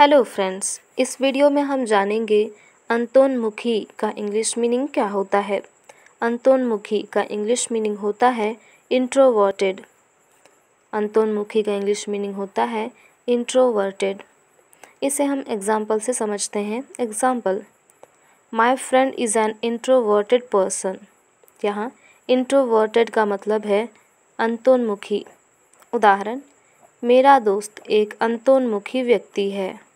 hello friends इस video में हम जानेंगे अंतोन्मुखी का इंग्लिश मीनिंग क्या होता है अंतोन्मुखी का इंग्लिश मीनिंग होता है इंट्रोवर्टेड अंतोन्मुखी का इंग्लिश मीनिंग होता है इंट्रोवर्टेड इसे हम एग्जाम्पल से समझते हैं example my friend is an introverted person यहाँ इंट्रोवर्टेड का मतलब है अंतोन्मुखी उदाहरण मेरा दोस्त एक अंतोन्मुखी व्यक्ति है